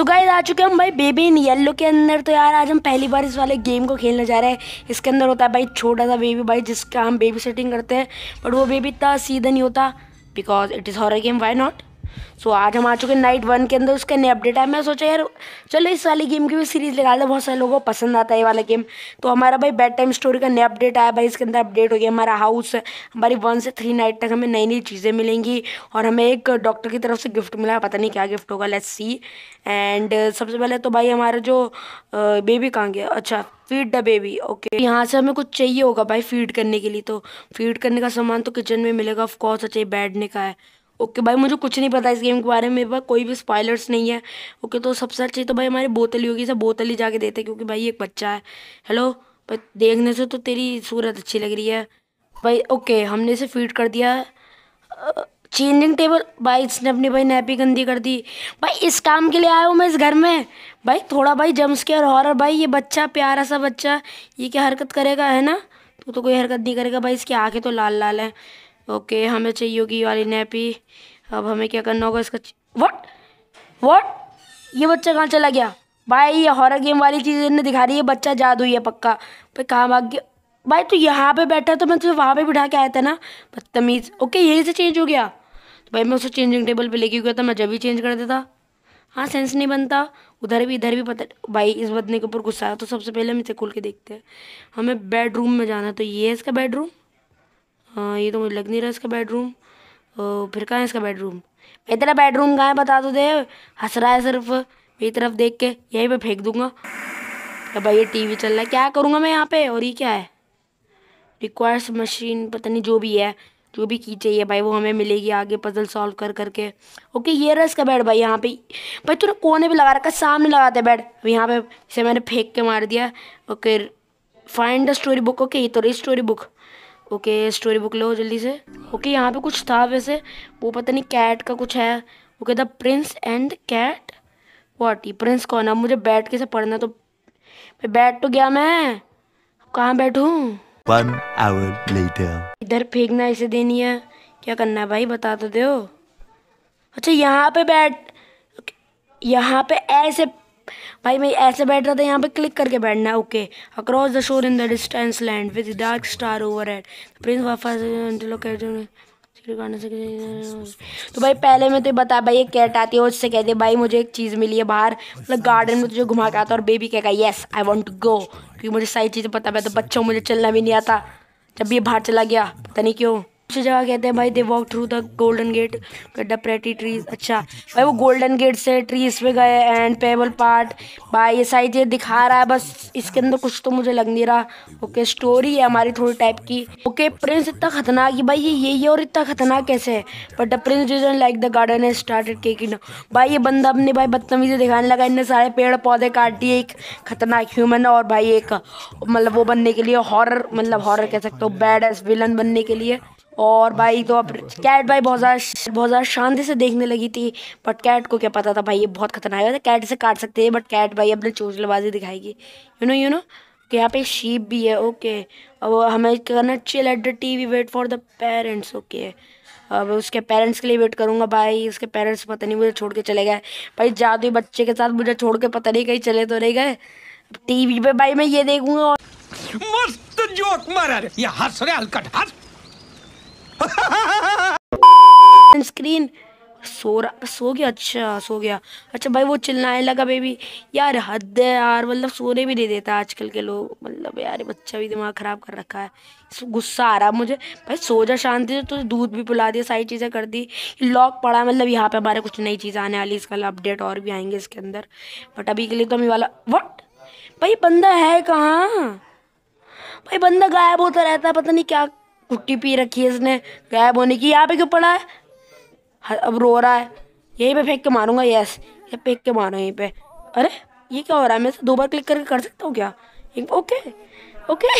सो तो गाइस आ चुके हम भाई बेबी इन येलो के अंदर तो यार आज हम पहली बार इस वाले गेम को खेलने जा रहे हैं इसके अंदर होता है भाई छोटा सा बेबी भाई जिसका हम बेबी सेटिंग करते हैं बट वो बेबी इतना सीधा नहीं होता because it is horror game why not so so, आज हम आ चुके नाइट वन के अंदर उसके नया अपडेट आया मैं सोचा यार चलो इस वाली गेम की भी सीरीज़ लगा दो बहुत सारे लोगों को पसंद आता है ये वाला गेम तो हमारा भाई बेड टाइम स्टोरी का नया अपडेट आया भाई इसके अंदर अपडेट हो गया हमारा हाउस हमारी वन से थ्री नाइट तक हमें नई नई चीज़ें मिलेंगी और हमें एक डॉक्टर की तरफ से गिफ्ट मिला पता नहीं क्या गिफ्ट होगा लेट्स सी एंड सबसे पहले तो भाई हमारा जो बेबी कहाँ गया अच्छा फीड द बेबी ओके यहाँ से हमें कुछ चाहिए होगा भाई फीड करने के लिए तो फीड करने का सामान तो किचन में मिलेगा ऑफकोर्स अच्छा बैठने का है ओके भाई मुझे कुछ नहीं पता इस गेम के बारे में मेरे पास कोई भी स्पाइलर्स नहीं है ओके तो सबसे अच्छी तो भाई हमारी बोतल ही होगी सब बोतल ही जाके देते क्योंकि भाई एक बच्चा है हेलो भाई देखने से तो तेरी सूरत अच्छी लग रही है भाई ओके हमने इसे फीड कर दिया चेंजिंग टेबल भाई इसने अपनी भाई नैपी गंदी कर दी भाई इस काम के लिए आया हूँ मैं इस घर में भाई थोड़ा भाई जम्स के और भाई ये बच्चा प्यारा सा बच्चा ये क्या हरकत करेगा है ना तो तो कोई हरकत नहीं करेगा भाई इसकी आँखें तो लाल लाल हैं ओके हमें चाहिए होगी वाली नैपी अब हमें क्या करना होगा इसका वट वट ये बच्चा कहाँ चला गया भाई ये हॉरर गेम वाली चीज़ ने दिखा रही है बच्चा जादू ही है पक्का भाई कहाँ भाग गया भाई तू तो यहाँ पे बैठा तो मैं तुझे तो वहाँ पे बिठा के आया था ना बदतमीज़ ओके यहीं से चेंज हो गया तो भाई मैं उसे चेंजिंग टेबल पे लेके गया था मैं जब भी चेंज कर देता हाँ सेंस नहीं बनता उधर भी इधर भी पता भाई इस बदने के ऊपर गुस्सा आया तो सबसे पहले हम इसे खोल के देखते हैं हमें बेडरूम में जाना तो ये है इसका बेडरूम हाँ ये तो मुझे लग नहीं रहा इसका बेडरूम फिर कहाँ है इसका बेडरूम इतना बेडरूम कहाँ है बता दो तो दे हंस रहा है सिर्फ मेरी तरफ देख के यहीं पे फेंक दूंगा अब भाई ये टीवी चल रहा है क्या करूँगा मैं यहाँ पे और ये क्या है रिक्वायर्स मशीन पता नहीं जो भी है जो भी की चाहिए भाई वो हमें मिलेगी आगे पजल सॉल्व कर करके ओके ये रहा इसका बेड भाई यहाँ पे भाई तूने कोने भी लगा रखा सामने लगाते बेड अब यहाँ पे इसे मैंने फेंक के मार दिया okay find the story book okay ये तो रही story book okay story book लो जल्दी से ओके यहाँ पे कुछ था वैसे वो पता नहीं कैट का कुछ है okay the prince and cat what he prince कौन है मुझे बैठ के से पढ़ना तो बैठ तो गया मैं कहाँ बैठूँ इधर फेंकना इसे देनी है क्या करना है भाई बता तो दो अच्छा यहाँ पे बैठ यहाँ पे ऐसे भाई मैं ऐसे बैठ रहा था यहाँ पे क्लिक करके बैठना है okay across the shore in the distance land with dark star overhead prince तो भाई पहले मैं तो बता भाई एक कैट आती है उससे कहते भाई मुझे एक चीज़ मिली है बाहर मतलब गार्डन में तुझे घुमा के आता और बेबी कहेगा yes I want to go क्योंकि मुझे सारी चीज़ें पता मैं तो बच्चों मुझे चलना भी नहीं आता जब भी बाहर चला गया पता नहीं क्यों अच्छी जगह कहते हैं भाई they walk through the golden gate the pretty trees अच्छा भाई वो गोल्डन गेट से ट्रीज पे गए एंड पेबल पार्ट भाई ये सारी चीज़ दिखा रहा है बस इसके अंदर कुछ तो मुझे लग नहीं रहा ओके स्टोरी है हमारी थोड़ी टाइप की ओके प्रिंस इतना खतरनाक है भाई ये ये और इतना खतरनाक कैसे है but the prince doesn't like the garden है स्टार्टेड के भाई ये बंदा अपने भाई बदतमीजी दिखाने लगा इनने सारे पेड़ पौधे काट दिए एक खतरनाक ह्यूमन और भाई एक मतलब वो बनने के लिए हॉर मतलब हॉरर कह सकते हो बैड एस विलन बनने के लिए और भाई तो अब कैट भाई बहुत ज़्यादा बहुत ज़्यादा शांति से देखने लगी थी बट कैट को क्या पता था भाई ये बहुत खतरनाक है कैट से काट सकते हैं बट कैट भाई अपने चोचलेबाजी दिखाएगी यू नो यू नो कि यहाँ पे शीप भी है ओके अब हमें करना chill at the T V wait for the parents okay अब उसके पेरेंट्स के लिए वेट करूँगा भाई उसके पेरेंट्स पता नहीं मुझे छोड़ के चले गए भाई जादू बच्चे के साथ मुझे छोड़ के पता नहीं कहीं चले तो रह गए टीवी पे भाई मैं ये देखूंगा और मस्त जोक मारा रे ये हंस रहे हलकट हंस स्क्रीन सो रहा सो गया अच्छा सो गया अच्छा भाई वो चिल्लाने लगा बेबी यार हद है यार मतलब सोने भी नहीं देता आजकल के लोग मतलब यार बच्चा भी दिमाग ख़राब कर रखा है गुस्सा आ रहा है मुझे भाई सो जा शांति से तो दूध भी पिला दिया सारी चीज़ें कर दी लॉक पड़ा मतलब यहाँ पे हमारे कुछ नई चीज़ें आने वाली इसका अपडेट और भी आएंगे इसके अंदर बट अभी के लिए तो हम वाला वट भाई बंदा है कहाँ भाई बंदा गायब होता रहता है पता नहीं क्या कुट्टी पी रखी है इसने गायब होने की यहाँ पे क्यों पड़ा है अब रो रहा है यहीं पे फेंक के मारूंगा यस ये फेंक के मारो यहीं पे अरे ये क्या हो रहा है मैं दो बार क्लिक करके कर सकता हूँ क्या ओके ओके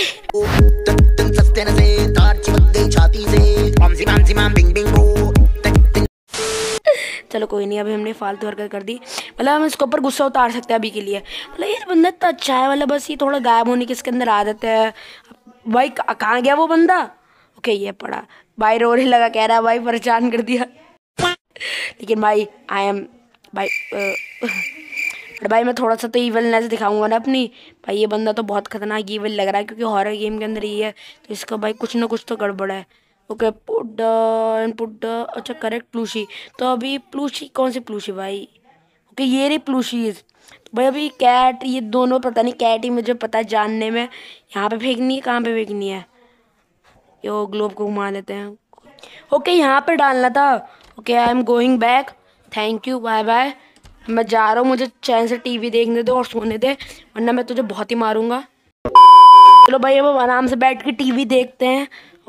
चलो कोई नहीं अभी हमने फालतू हरकत कर दी मतलब हम इसके ऊपर गुस्सा उतार सकते हैं अभी के लिए मतलब ये बंदा इतना अच्छा है मतलब बस ये थोड़ा गायब होने के इसके अंदर आदत है भाई कहाँ गया वो बंदा ओके ये पड़ा भाई रोने लगा कह रहा भाई परेशान कर दिया लेकिन भाई आई एम भाई बट भाई मैं थोड़ा सा तो ईवलनेस दिखाऊंगा ना अपनी भाई ये बंदा तो बहुत खतरनाक ईवल लग रहा है क्योंकि हॉरर गेम के अंदर ये है तो इसका भाई कुछ ना कुछ तो गड़बड़ है ओके पुड एंड पुड अच्छा करेक्ट प्लूशी तो अभी प्लूशी कौन सी प्लूशी भाई ओके ये रही प्लूशीज़ तो भाई अभी कैट ये दोनों पता नहीं कैट ही मुझे पता है जानने में यहाँ पे फेंकनी है कहाँ पे फेंकनी है यो ग्लोब को घुमा लेते हैं ओके okay, यहाँ पर डालना था okay I am going back thank you bye bye मैं जा रहा हूँ मुझे चैन से टीवी देखने दे और सोने दे वरना मैं तुझे बहुत ही मारूंगा चलो भाई अब आराम से बैठ के टीवी देखते हैं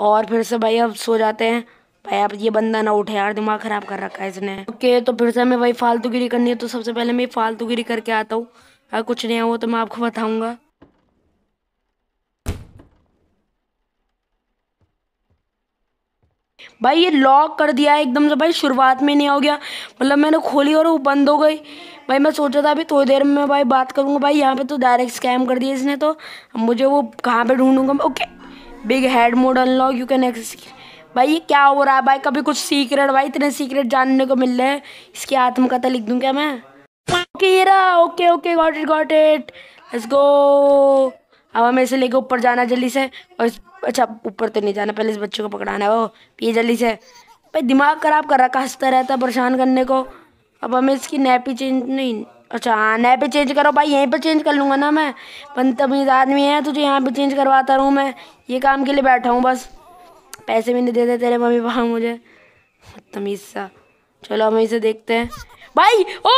और फिर से भाई अब सो जाते हैं भाई अब ये बंदा ना उठे यार दिमाग ख़राब कर रखा है इसने ओके तो फिर से हमें वही फालतूगिरी करनी है तो सबसे पहले मैं फालतूगिरी करके आता हूँ अगर कुछ नहीं हो तो मैं आपको बताऊँगा भाई ये लॉक कर दिया है एकदम से भाई शुरुआत में नहीं हो गया मतलब मैंने खोली और वो बंद हो गई भाई मैं सोचा था अभी थोड़ी देर में भाई बात करूँगा भाई यहाँ पे तो डायरेक्ट स्कैम कर दिया इसने तो मुझे वो कहाँ पे ढूंढूंगा okay big head mode unlock you can access भाई ये क्या हो रहा है भाई कभी कुछ सीक्रेट भाई इतने सीक्रेट जानने को मिल रहे हैं इसकी आत्मकथा लिख दूँ क्या मैं ओके ये रहा okay okay got it got it let's go अब हमें इसे लेके ऊपर जाना जल्दी से और अच्छा ऊपर तो नहीं जाना पहले इस बच्चे को पकड़ाना है वो पिए जल्दी से भाई दिमाग खराब कर रखा हंसता रहता परेशान करने को अब हमें इसकी नैपी चेंज नहीं अच्छा हाँ नैपी चेंज करो भाई यहीं पर चेंज कर लूँगा ना मैं पंतमीज आदमी है तुझे यहाँ पर चेंज करवाता रहूँ मैं ये काम के लिए बैठा हूँ बस पैसे भी नहीं देते तेरे मम्मी पापा मुझे तमीज़ सा चलो हम इसे देखते हैं भाई ओ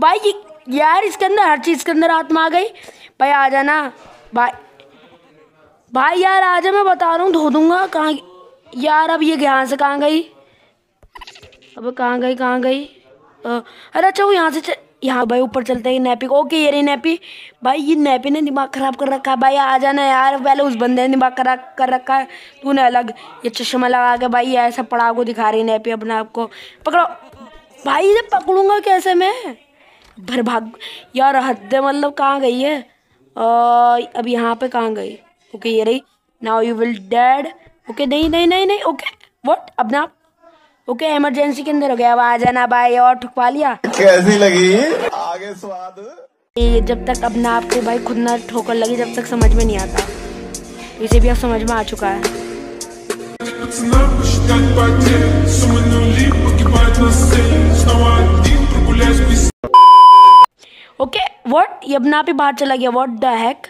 भाई यार इसके अंदर हर चीज़ के अंदर आत्मा आ गई भाई आ जाना भाई भाई यार आज मैं बता रहा हूँ धो दूंगा कहाँ यार अब ये यहाँ से कहाँ गई अब कहाँ गई कहाँ गई अरे अच्छा वो यहाँ से यहाँ भाई ऊपर चलते हैं नैपी ओके ये रही नैपी भाई ये नैपी ने दिमाग ख़राब कर रखा है भाई आ जाना यार पहले उस बंदे ने दिमाग खराब कर रखा है तूने अलग ये चश्मा लगा के भाई ऐसा पड़ाव को दिखा रही नैपी अपने आप को पकड़ो भाई जब पकड़ूंगा कैसे मैं भर भाग यार हद मतलब कहाँ गई है आ, अब यहाँ पे कहाँ गई ओके ये रही now you will dead okay नहीं नहीं नहीं नहीं ओके वट अपना ओके इमरजेंसी के अंदर हो गया अब आ जाना भाई और ठुकवा लिया कैसी लगी आगे स्वाद ये जब तक अपना आपको भाई खुद ना ठोकर लगी जब तक समझ में नहीं आता इसे भी अब समझ में आ चुका है ओके व्हाट वॉट ये अपना आप ही बाहर चला गया वॉट द हैक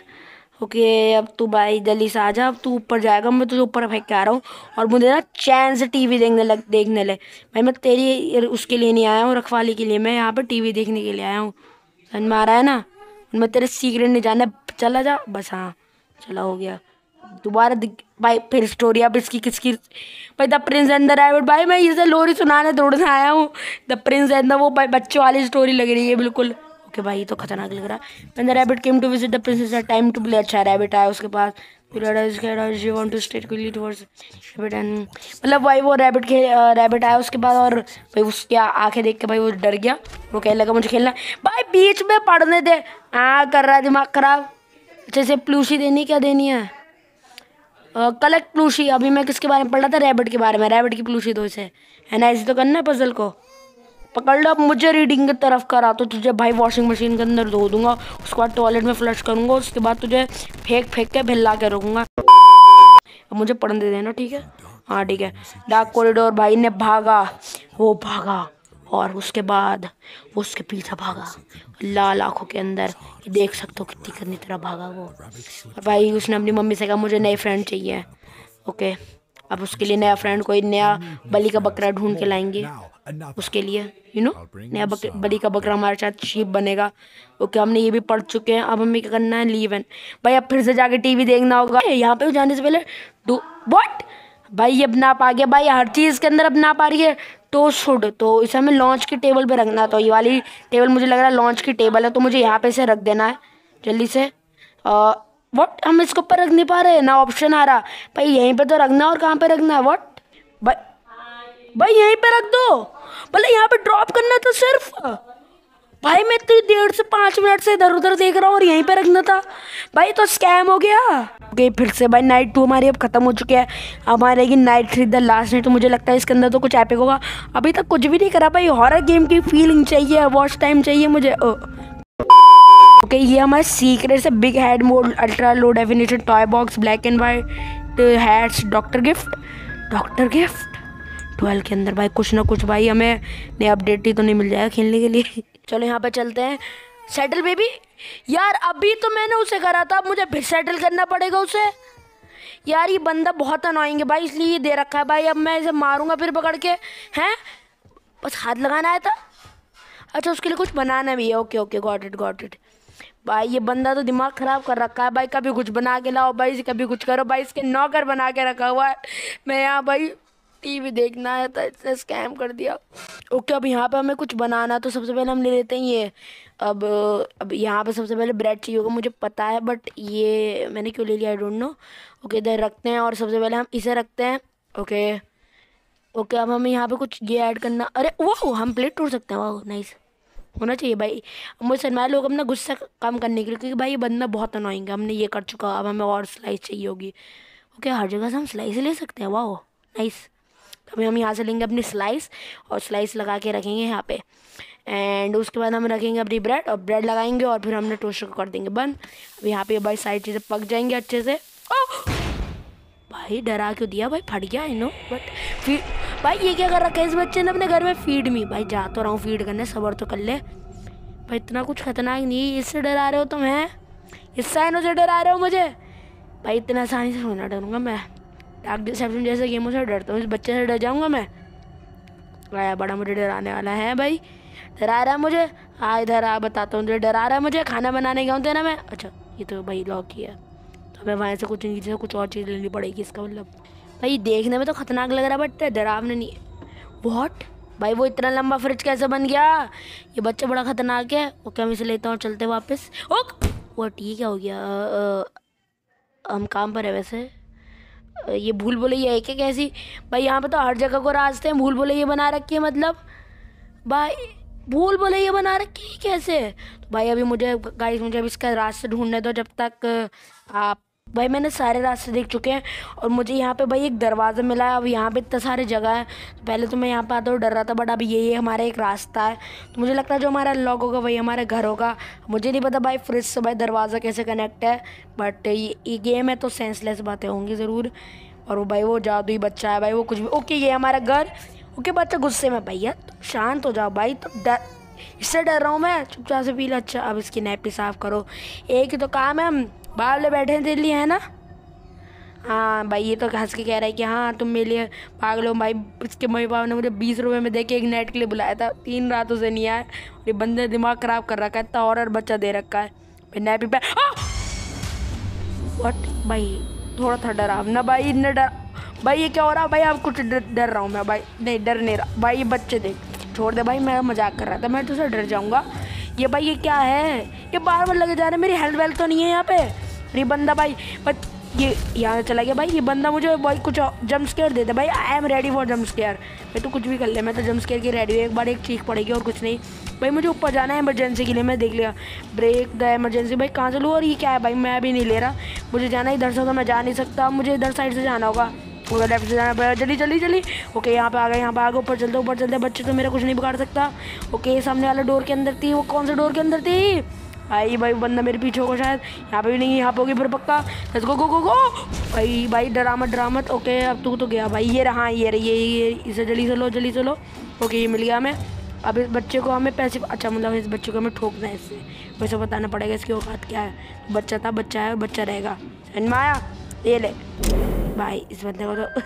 ओके अब तू भाई जल्दी से आ जा अब तू ऊपर जाएगा मैं तुझे ऊपर फेंक के आ रहा हूँ और मुझे ना चैन से टी वी देखने लग देखने लगे भाई मैं तेरी उसके लिए नहीं आया हूँ रखवाली के लिए मैं यहाँ पर वी देखने के लिए आया हूँ समझ में आ रहा है ना मैं तेरे सीक्रेट नहीं जाना चला जा बस हाँ चला हो गया दोबारा भाई फिर स्टोरी अब इसकी किसकी भाई the prince and the rabbit भाई मैं इसे लोरी सुनाने दौड़ने आया हूँ द प्रिंस एंड द वो भाई बच्चों वाली स्टोरी लग रही है बिल्कुल कि भाई तो खतरनाक लग रहा है मैंने rabbit came to visit the princess at time to play अच्छा रैबिट आया उसके पास मतलब भाई वो रैबिट खेल रैबिट आया उसके बाद और भाई उसके आंखें देख के भाई वो डर गया वो कहने लगा मुझे खेलना भाई बीच में पढ़ने दे हाँ कर रहा है दिमाग खराब अच्छे से प्लूसी देनी क्या देनी है कलेक्ट प्लूसी अभी मैं किसके बारे में पढ़ रहा था रैबिट के बारे में रैबिट की प्लूसी दो इसे है ना ऐसे तो करना है पजल को पकड़ अब मुझे रीडिंग की तरफ करा तो तुझे भाई वॉशिंग मशीन के अंदर धो दूंगा उसके बाद टॉयलेट में फ्लश करूंगा उसके बाद तुझे फेंक फेंक के भिला के रखूंगा अब मुझे पढ़ने दे देना ठीक है हाँ ठीक है डार्क कॉरिडोर भाई ने भागा वो भागा और उसके बाद वो उसके पीछे भागा लाल आंखों के अंदर देख सकते हो कितनी कितनी तरह भागा वो और भाई उसने अपनी मम्मी से कहा मुझे नए फ्रेंड चाहिए ओके अब उसके लिए नया फ्रेंड कोई नया बलि का बकरा ढूंढ के लाएंगे उसके लिए यू नो नया बक, का बकरा हमारे साथ शीप बनेगा ओके हमने ये भी पढ़ चुके हैं अब हमें क्या करना है लीव भाई अब फिर से जाके टीवी देखना होगा यहाँ पे जाने से पहले डू वॉट भाई अब नाप आ गया भाई हर चीज़ के अंदर अब नाप आ रही है तो शुड तो इसे हमें लॉन्च की टेबल पे रखना तो ये वाली टेबल मुझे लग रहा है लॉन्च की टेबल है तो मुझे यहाँ पे इसे रख देना है जल्दी से वट हम इसके ऊपर रख नहीं पा रहे ना ऑप्शन आ रहा भाई यहीं पे तो रखना है और कहाँ पे रखना है वट भाई भाई यहीं पे रख दो भले यहाँ पे ड्रॉप करना था सिर्फ भाई मैं इतनी डेढ़ से पांच मिनट से इधर उधर देख रहा हूँ और यहीं पे रखना था भाई तो स्कैम हो गया okay, फिर से भाई नाइट टू हमारी अब ख़त्म हो चुकी है अब आएगी night three the last night तो मुझे लगता है इसके अंदर तो कुछ एपिक होगा अभी तक कुछ भी नहीं करा भाई हॉरर गेम की फीलिंग चाहिए वॉच टाइम चाहिए मुझे ओ। ओके okay, ये हमारे सीक्रेट से big head mode ultra low definition toy box black and white heads doctor gift doctor gift twelve के अंदर भाई कुछ ना कुछ भाई हमें नया अपडेट ही तो नहीं मिल जाएगा खेलने के लिए चलो यहाँ पर चलते हैं सेटल बेबी यार अभी तो मैंने उसे करा था अब मुझे फिर सेटल करना पड़ेगा उसे यार ये बंदा बहुत अनोइंग है भाई इसलिए ये दे रखा है भाई अब मैं इसे मारूंगा फिर पकड़ के हैं बस हाथ लगाना आया था तो। अच्छा उसके लिए कुछ बनाना भी है okay okay got it got it भाई ये बंदा तो दिमाग ख़राब कर रखा है भाई कभी कुछ बना के लाओ भाई कभी कुछ करो भाई इसके नौकर बना के रखा हुआ है मैं यहाँ भाई टीवी देखना है तो इसने स्कैम कर दिया ओके अब यहाँ पे हमें कुछ बनाना तो सबसे पहले हम ले लेते हैं ये अब अब यहाँ पे सबसे पहले ब्रेड चाहिए होगा मुझे पता है बट ये मैंने क्यों ले लिया आई डोंट नो ओके इधर रखते हैं और सबसे पहले हम इसे रखते हैं ओके ओके अब हमें यहाँ पर कुछ ये ऐड करना अरे वो हम प्लेट टूट सकते हैं वाह नाइस होना चाहिए भाई मुझे सरमाया लोग अपना गुस्सा कम करने के लिए क्योंकि भाई ये बंदा बहुत अनोइंग है हमने ये कर चुका अब हमें और स्लाइस चाहिए होगी ओके हर जगह से हम स्लाइस ले सकते हैं वाह नाइस तो अभी हम यहाँ से लेंगे अपनी स्लाइस और स्लाइस लगा के रखेंगे यहाँ पे एंड उसके बाद हम रखेंगे अपनी ब्रेड और ब्रेड लगाएंगे और फिर हमने टोस्टर को कर देंगे बंद अब यहाँ पे भाई सारी चीज़ें पक जाएंगे अच्छे से भाई डरा क्यों दिया भाई फट गया आई नो बट फिर भाई ये क्या कर रखा है इस बच्चे ने अपने घर में फीड मी भाई जा तो रहा हूँ फीड करने सबर तो कर ले भाई इतना कुछ खतरनाक नहीं इससे डरा रहे हो तुम तो हैं इस साइनों से डरा रहे हो मुझे भाई इतना आसानी से होना डरूंगा मैं आगे जैसे गेमों से डरता हूँ इस बच्चे से डर जाऊँगा मैं आया बड़ा मुझे डराने वाला है भाई डरा रहा है मुझे आ इधर आ बताता हूँ तुझे डरा रहा है मुझे खाना बनाने गया हूँ तेरा मैं अच्छा ये तो भाई लॉक ही है तो मैं वहाँ से कुछ नीचे से कुछ और चीज़ लेनी पड़ेगी इसका मतलब भाई देखने में तो खतरनाक लग रहा है बट डरावने नहीं वॉट भाई वो इतना लंबा फ्रिज कैसे बन गया ये बच्चा बड़ा खतरनाक है ओके हम इसे लेता हूँ चलते वापस ओक वो ठीक है हो गया आ, आ, हम काम पर है वैसे ये भूल भुलैया है क्या कैसी भाई यहाँ पे तो हर जगह को रास्ते हैं भूल भुलैया बना रखी है मतलब भाई भूल भुलैया बना रखी है कैसे तो भाई अभी मुझे गाइस मुझे अभी इसका रास्ता ढूंढने दो जब तक आप भाई मैंने सारे रास्ते देख चुके हैं और मुझे यहाँ पे भाई एक दरवाज़ा मिला है अब यहाँ पे इतना सारे जगह है तो पहले तो मैं यहाँ पे आता हूँ डर रहा था बट अब यही हमारा एक रास्ता है तो मुझे लगता है जो हमारा लॉक होगा वही हमारा घर होगा मुझे नहीं पता भाई फ्रिज से भाई दरवाज़ा कैसे कनेक्ट है बट ये, ये गेम है तो सेंसलेस बातें होंगी ज़रूर और वो भाई वो ही बच्चा है भाई वो कुछ भी ओके ये हमारा घर ओके बच्चा गुस्से में भैया तो शांत हो जाओ भाई तो डर इससे डर रहा हूँ मैं चुपचाप से पी अच्छा अब इसकी नैपी साफ़ करो एक ही तो काम है बावले बैठे तेरे लिए है ना हाँ भाई ये तो हंस के कह रहा है कि हाँ तुम मेरे लिए भाग हो भाई उसके मम्मी पापा ने मुझे बीस रुपये में देके एक नेट के लिए बुलाया था तीन रातों से नहीं आया और ये बंदे दिमाग ख़राब कर रखा है इतना और बच्चा दे रखा है फिर नैप ही वट भाई थोड़ा था डरा ना भाई इतना डर भाई ये क्या हो रहा भाई आप कुछ डर रहा हूँ मैं भाई नहीं डर नहीं रहा भाई ये बच्चे देख छोड़ दे भाई मैं मजाक कर रहा था मैं तुझसे तो डर जाऊँगा ये भाई ये क्या है ये बार बार लगे जा रहे हैं मेरी हेल्थ वेल्थ तो नहीं है यहाँ पे ये बंदा भाई बट ये यहाँ चला गया भाई ये बंदा मुझे भाई कुछ जम्प स्केयर देता भाई I am ready for jump scare भाई तो कुछ भी कर ले मैं तो जम्प स्केयर की रेडी हुई एक बार एक चीख पड़ेगी और कुछ नहीं भाई मुझे ऊपर जाना है इमरजेंसी के लिए मैं देख लिया ब्रेक द इमरजेंसी भाई कहाँ से लूँ और ये क्या है भाई मैं अभी नहीं ले रहा मुझे जाना इधर से तो मैं जा नहीं सकता मुझे इधर साइड से जाना होगा उधर लेफ्ट से जाना पड़ेगा जल्दी जल्दी जल्दी ओके यहाँ पे आ गए यहाँ पे आ गए ऊपर चलते ऊपर चलते बच्चे तो मेरा कुछ नहीं बिगाड़ सकता ओके सामने वाला डोर के अंदर थी वो कौन से डोर के अंदर थी भाई भाई बंदा मेरे पीछे होगा शायद यहाँ पे भी नहीं यहाँ पे होगी फिर पक्का लेट्स गो गो गो गो भाई भाई डरा मत ओके अब तू तो गया भाई ये रहा ये रही ये ये इसे जल्दी से लो जल्दी से लो ओके ये मिल गया हमें अब इस बच्चे को हमें पैसे अच्छा मतलब इस बच्चे को हमें ठोकना है इससे वैसे बताना पड़ेगा इसकी औकात क्या है बच्चा था बच्चा है बच्चा रहेगा माया ये ले भाई इस बंदे को तो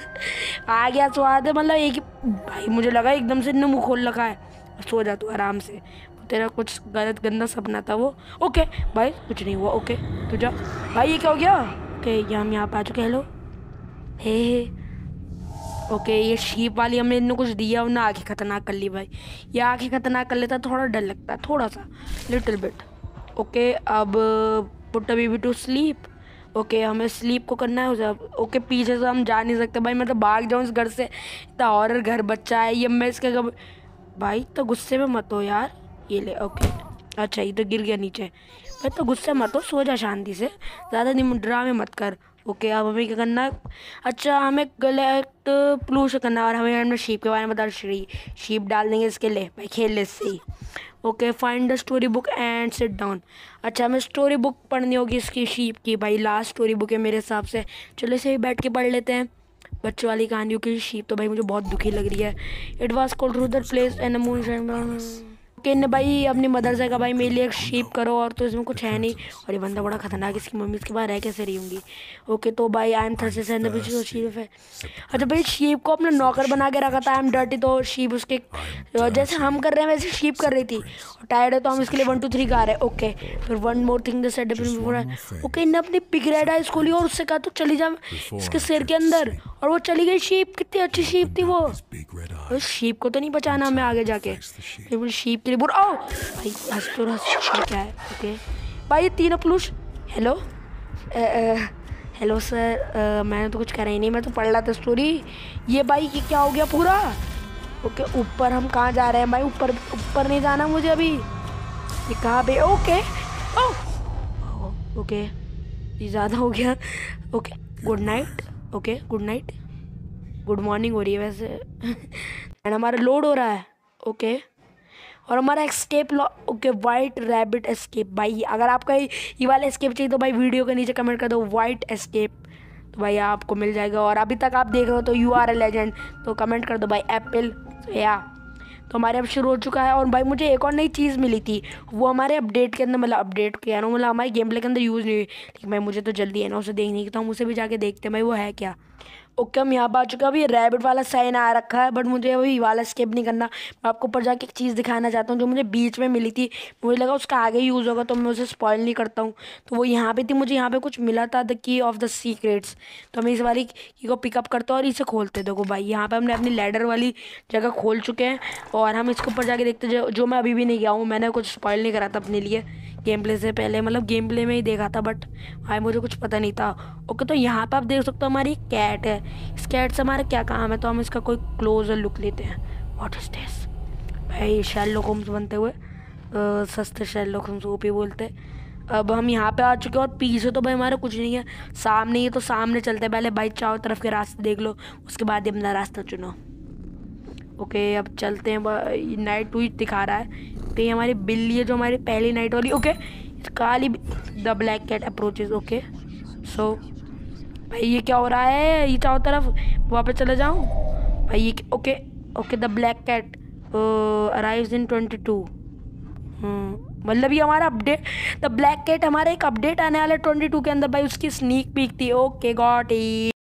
आ गया स्वाद है मतलब एक भाई मुझे लगा एकदम से इन्हें मुँह खोल रखा है सो जा तू आराम से तेरा कुछ गलत गंदा सपना था वो ओके भाई कुछ नहीं हुआ ओके तू जा भाई ये क्या हो गया ओके ये हम यहाँ पे आ चुके हेलो हे हे ओके ये शीप वाली हमने इन्हें कुछ दिया उन्हें आँखें खतरनाक कर ली भाई ये आँखें खतरनाक कर लेता थोड़ा डर लगता है थोड़ा सा लिटिल बिट ओके अब पुट अभी भी टू स्लीप ओके हमें स्लीप को करना है जब ओके पीछे से हम जा नहीं सकते भाई मैं तो भाग जाऊँ इस घर से इतना और घर बच्चा है ये मैं इसके कब भाई तो गुस्से में मत हो यार ये ले ओके अच्छा ये तो गिर गया नीचे भाई तो गुस्सा मत हो सो जा शांति से ज़्यादा ड्रामे मत कर ओके अब हमें क्या करना है अच्छा हमें गलेक्ट प्लू से करना और हमें हमने शीप के बारे में बता श्री शीप डाल देंगे इसके लिए भाई खेल ले इससे okay find the story book and sit down अच्छा हमें स्टोरी बुक पढ़नी होगी इसकी शीप की भाई लास्ट स्टोरी बुक है मेरे हिसाब से चलो इसे बैठ के पढ़ लेते हैं बच्चों वाली कहानियों की शीप तो भाई मुझे बहुत दुखी लग रही है it was called other place and ने भाई अपनी मदरसे का भाई मेरे लिए एक शीप करो और तो इसमें कुछ है नहीं और ये बंदा बड़ा खतरनाक इसकी मम्मी इसके बाहर रह कैसे रही होंगी ओके तो भाई आई एम थर्से से पीछे शीप है अच्छा भाई शीप को अपना नौकर बना के रखा था आई एम डर्टी तो शीप उसके जैसे हम कर रहे हैं वैसे शीप कर रही थी और टायर्ड है तो हम इसके लिए वन टू थ्री गा रहे हैं ओके फिर वन मोर थिंग ओके इन्हें अपनी पिगरेड आइस खोली और उससे कहा तो चली जा इसके सिर के अंदर और वो चली गई शीप कितनी अच्छी शीप थी वो शीप को तो नहीं बचाना हमें आगे जाके शीप के लिए बोल आओ भाई हंसते तो हंस क्या है ओके भाई ये तीन अपलूस हेलो हेलो सर मैंने तो कुछ करा ही नहीं मैं तो पढ़ रहा था स्टोरी ये भाई ये क्या हो गया पूरा ओके ऊपर हम कहाँ जा रहे हैं भाई ऊपर ऊपर नहीं जाना मुझे अभी ये कहाँ पे ओके ओ ओके ये ज़्यादा हो गया okay good night okay good night good morning हो रही है वैसे एंड हमारा लोड हो रहा है ओके और हमारा escape okay white rabbit escape भाई अगर आपका ये वाला एस्केप चाहिए तो भाई वीडियो के नीचे कमेंट कर दो वाइट एस्केप तो भाई आपको मिल जाएगा और अभी तक आप देख रहे हो तो यू आर ए लेजेंड तो कमेंट कर दो भाई एप्पल तो या तो हमारे अब शुरू हो चुका है और भाई मुझे एक और नई चीज़ मिली थी वो हमारे अपडेट के अंदर मतलब अपडेट के ना मतलब हमारे गेम प्ले के अंदर यूज़ नहीं हुई लेकिन भाई मुझे तो जल्दी है ना उसे देखने की तो हम उसे भी जाके देखते हैं भाई वो है क्या ओके हम यहाँ पर आ चुके हैं अभी रैबिट वाला साइन आ रखा है बट मुझे अभी वाला स्केप नहीं करना मैं आपको ऊपर जाके एक चीज़ दिखाना चाहता हूँ जो मुझे बीच में मिली थी मुझे लगा उसका आगे यूज़ होगा तो मैं उसे स्पॉइल नहीं करता हूँ तो वो यहाँ पर थी मुझे यहाँ पर कुछ मिला था the key of the secrets तो हम इस वाली की को पिकअप करते हूँ और इसे खोलते देखो भाई यहाँ पर हमने अपनी लेडर वाली जगह खोल चुके हैं और हम इसके ऊपर जाके देखते जो मैं अभी भी नहीं गया हूँ मैंने कुछ स्पॉयल नहीं करा था अपने लिए गेम प्ले से पहले मतलब गेम प्ले में ही देखा था बट भाई मुझे कुछ पता नहीं था ओके तो यहाँ पर आप देख सकते हो हमारी कैट है इस कैट से हमारा क्या काम है तो हम इसका कोई क्लोजर लुक लेते हैं वॉट इज डेस भाई शेलो होम्स बनते हुए सस्ते शेलो लोकम्स वो भी बोलते अब हम यहाँ पे आ चुके हैं और पीछे तो भाई हमारा कुछ नहीं है सामने ही तो सामने चलते हैं पहले भाई चारों तरफ के रास्ते देख लो उसके बाद ही अपना रास्ता चुनो ओके अब चलते हैं भाई नाइट टू दिखा रहा है तो ये हमारी बिल्ली है जो हमारी पहली नाइट वाली okay Kali the black cat approaches okay so भाई ये क्या हो रहा है ये चारों तरफ वापस चले जाऊँ भाई ये okay okay the black cat arrive in twenty two मतलब ये हमारा अपडेट द ब्लैक कैट हमारा एक अपडेट आने वाला है ट्वेंटी टू के अंदर भाई उसकी स्नीक पीक थी ओके गॉट ई